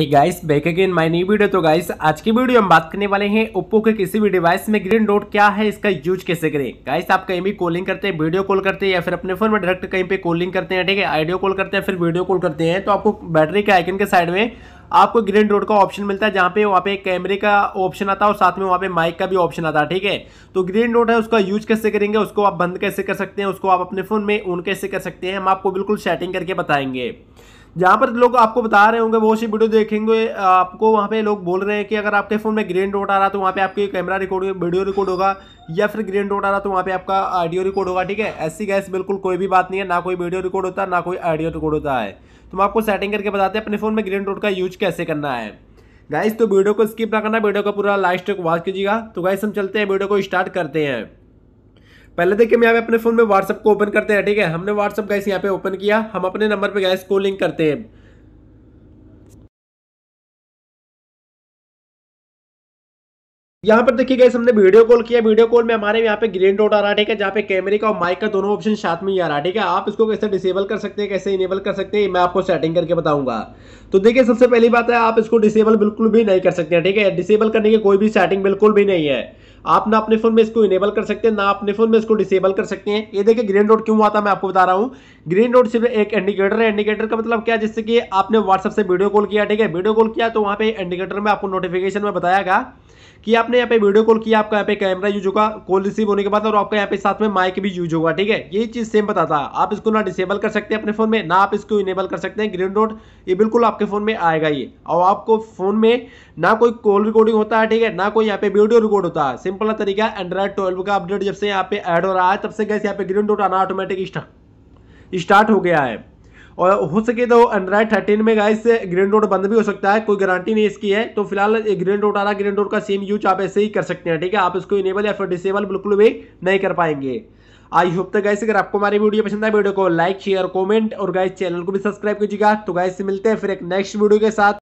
hey guys back again my new video तो guys आज की वीडियो हम बात करने वाले हैं ओप्पो के किसी भी डिवाइस में ग्रीन डॉट क्या है इसका यूज कैसे करें गाइस आप कहीं भी कॉलिंग करते हैं वीडियो कॉल करते हैं या फिर अपने फोन में डायरेक्ट कहीं पे कॉलिंग करते हैं ठीक है आइडियो कॉल करते हैं फिर वीडियो कॉल करते हैं तो आपको बैटरी के आइकन के साइड में आपको ग्रीन रोड का ऑप्शन मिलता है जहाँ पे वहाँ पे कैमरे का ऑप्शन आता है और साथ में वहाँ पे माइक का भी ऑप्शन आता है ठीक है तो ग्रीन रोड है उसका यूज कैसे करेंगे उसको आप बंद कैसे कर सकते हैं उसको आप अपने फ़ोन में ऑन कैसे कर सकते हैं हम आपको बिल्कुल सेटिंग करके बताएंगे जहाँ पर लोग आपको बता रहे होंगे बहुत सी वीडियो देखेंगे आपको वहाँ पे लोग बोल रहे हैं कि अगर आपके फ़ोन में ग्रीन डॉट आ रहा तो वहाँ पे आपकी कैमरा रिकॉर्ड वीडियो रिकॉर्ड होगा या फिर ग्रीन डॉट आ रहा तो वहाँ पे आपका ऑडियो रिकॉर्ड होगा ठीक है ऐसी गैस बिल्कुल कोई भी बात नहीं है ना कोई वीडियो रिकॉर्ड होता है ना कोई ऑडियो रिकॉर्ड होता है तो हम आपको सेटिंग करके बताते हैं अपने फ़ोन में ग्रीन डॉट का यूज कैसे करना है गाइस तो वीडियो को स्किप ना करना वीडियो का पूरा लास्ट तक वॉच कीजिएगा तो गाइस हम चलते हैं वीडियो को स्टार्ट करते हैं पहले देखिए हम यहाँ पे अपने फोन में व्हाट्सअप को ओपन करते हैं ठीक है हमने व्हाट्सअप गैस यहाँ पे ओपन किया हम अपने नंबर पे गैस को लिंक करते हैं यहाँ पर देखिए गैस हमने वीडियो कॉल किया वीडियो कॉल में हमारे यहाँ पे ग्रीन डॉट आ रहा है ठीक है जहाँ पे कैमरे का और माइक का दोनों ऑप्शन साथ में ही आ रहा है ठीक है आप इसको कैसे डिसेबल कर सकते हैं कैसे इनेबल कर सकते हैं मैं आपको सेटिंग करके बताऊंगा तो देखिए सबसे पहली बात है आप इसको डिसेबल बिल्कुल भी नहीं कर सकते हैं ठीक है डिसेबल करने की कोई भी सेटिंग बिल्कुल भी नहीं है आप ना अपने फोन में इसको इनेबल कर सकते हैं ना अपने फोन में इसको डिसेबल कर सकते हैं ये देखिए ग्रीन रोड क्यों आता मैं आपको बता रहा हूँ ग्रीन रोड सिर्फ एक इंडिकेटर है इंडिकेटर का मतलब क्या जिससे कि आपने व्हाट्सअप से वीडियो कॉल किया ठीक है वीडियो कॉल किया तो वहाँ पे इंडिकेटर में आपको नोटिफिकेशन में बताया गया कि आपने यहाँ पे वीडियो कॉल किया आपका यहाँ पे कैमरा यूज होगा कॉल रिसीव होने के बाद और आपका यहाँ पे साथ में माइक भी यूज होगा ठीक है ये चीज सेम बताता है आप इसको ना डिसेबल कर सकते हैं अपने फोन में ना आप इसको इनेबल कर सकते हैं ग्रीन डॉट ये बिल्कुल आपके फोन में आएगा ये और आपको फोन में ना कोई कॉल रिकॉर्डिंग होता है ठीक है ना कोई यहाँ पे वीडियो रिकॉर्ड होता है सिंपल तरीका एंड्रॉइड ट्वेल्व का अपडेट जब से यहाँ पे एड हो रहा है तब से कैसे यहाँ पे ग्रीन डॉट आना ऑटोमेटिक स्टार्ट हो गया है और हो सके तो एंड्राइड थर्टीन में गाइस ग्रीन रोड बंद भी हो सकता है कोई गारंटी नहीं इसकी है तो फिलहाल ग्रीन रोड आ रहा ग्रीन रोड का सेम यूज आप ऐसे ही कर सकते हैं ठीक है आप इसको इनेबल या फिर डिसेबल बिल्कुल भी नहीं कर पाएंगे आई होप तक गाइस अगर आपको हमारी वीडियो पसंद है वीडियो को लाइक शेयर कॉमेंट और गाइस चैनल को भी सब्सक्राइब कीजिएगा तो गाइस मिलते हैं फिर एक नेक्स्ट वीडियो के साथ